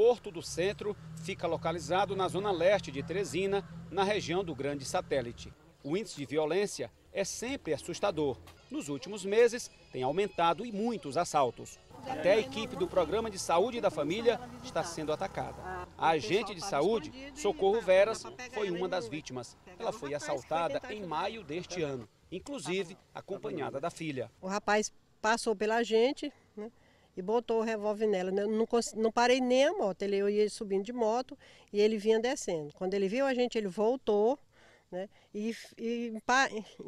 Porto do Centro fica localizado na zona leste de Teresina, na região do Grande Satélite. O índice de violência é sempre assustador. Nos últimos meses, tem aumentado e muitos assaltos. Até a equipe do Programa de Saúde da Família está sendo atacada. A agente de saúde, Socorro Veras, foi uma das vítimas. Ela foi assaltada em maio deste ano, inclusive acompanhada da filha. O rapaz passou pela gente, né? e botou o revólver nela. Né? Não, não, não, parei nem a moto, ele, eu ia subindo de moto e ele vinha descendo. Quando ele viu a gente, ele voltou né, e, e,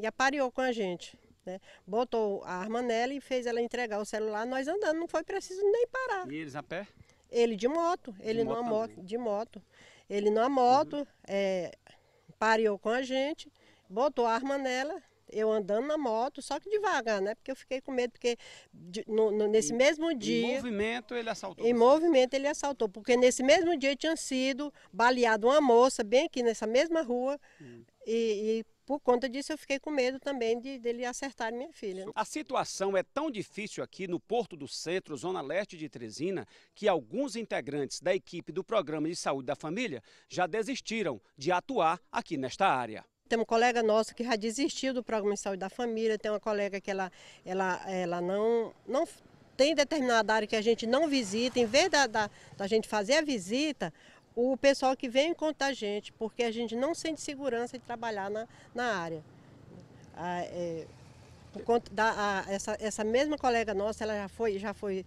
e apareou com a gente. Né? Botou a arma nela e fez ela entregar o celular, nós andando, não foi preciso nem parar. E eles a pé? Ele de moto, ele moto numa moto, também. de moto. Ele numa moto, uhum. É, pareou com a gente, botou a arma nela, eu andando na moto, só que devagar, né? Porque eu fiquei com medo, porque de, no, no, nesse e, mesmo dia. Em movimento ele assaltou. Em movimento ele assaltou, porque nesse mesmo dia tinha sido baleado uma moça, bem aqui nessa mesma rua, hum. e, e por conta disso eu fiquei com medo também de dele acertar minha filha. A situação é tão difícil aqui no Porto do Centro, zona leste de Trezina, que alguns integrantes da equipe do Programa de Saúde da Família já desistiram de atuar aqui nesta área. Tem um colega nosso que já desistiu do programa de saúde da família, tem uma colega que ela, ela, ela não, não tem determinada área que a gente não visita, em vez da, da, da gente fazer a visita, o pessoal que vem encontra a gente, porque a gente não sente segurança de trabalhar na, na área. A, é, da, a, essa, essa mesma colega nossa, ela já foi, já foi,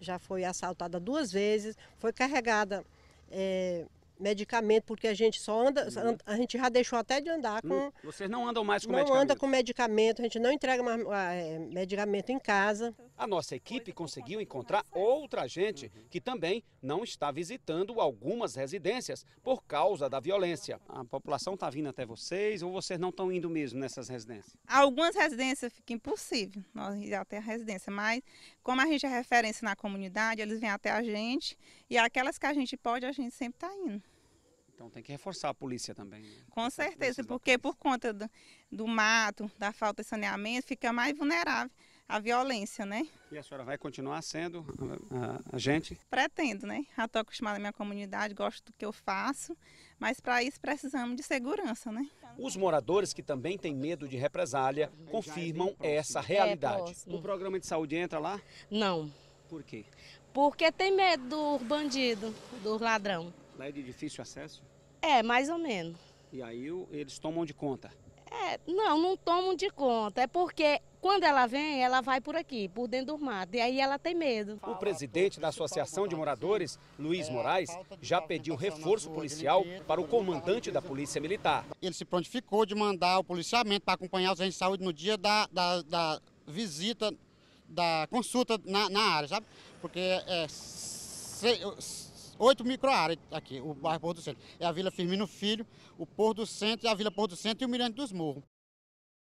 já foi assaltada duas vezes, foi carregada é, medicamento, porque a gente só anda, uhum. a gente já deixou até de andar com. Vocês não andam mais com não medicamento? Não anda com medicamento, a gente não entrega mais, ah, é, medicamento em casa a nossa equipe conseguiu encontrar outra gente uhum. que também não está visitando algumas residências por causa da violência. A população está vindo até vocês ou vocês não estão indo mesmo nessas residências? Algumas residências fica impossível nós ir até a residência, mas como a gente é referência na comunidade, eles vêm até a gente e aquelas que a gente pode, a gente sempre está indo. Então tem que reforçar a polícia também. Né? Com certeza, porque por conta do, do, mato, da falta de saneamento, fica mais vulnerável a violência, né? E a senhora vai continuar sendo a, a, gente? Pretendo, né? Já estou acostumada na minha comunidade, gosto do que eu faço, mas para isso precisamos de segurança, né? Os moradores que também têm medo de represália confirmam é essa realidade. É o programa de saúde entra lá? Não. Por quê? Porque tem medo do bandido, do ladrão. Lá é de difícil acesso? É, mais ou menos. E aí eles tomam de conta? É, não, não tomam de conta. É porque quando ela vem, ela vai por aqui, por dentro do mato, e aí ela tem medo. O presidente da Associação de Moradores, Luiz é, Moraes, já pediu reforço policial para o comandante da Polícia Militar. Ele se prontificou de mandar o policiamento para acompanhar os agentes de saúde no dia da, da, da visita, da consulta na, na, área, sabe? Porque é, se, oito microáreas aqui, o bairro Porto do Centro. É a Vila Firmino Filho, o Porto do Centro, a Vila Porto do Centro e o Mirante dos Morros.